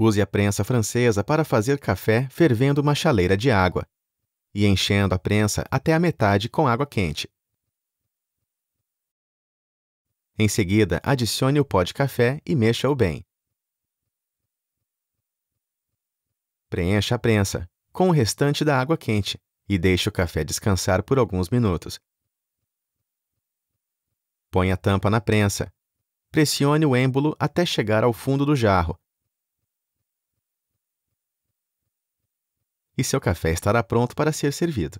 Use a prensa francesa para fazer café fervendo uma chaleira de água e enchendo a prensa até a metade com água quente. Em seguida, adicione o pó de café e mexa-o bem. Preencha a prensa com o restante da água quente e deixe o café descansar por alguns minutos. Põe a tampa na prensa. Pressione o êmbolo até chegar ao fundo do jarro e seu café estará pronto para ser servido.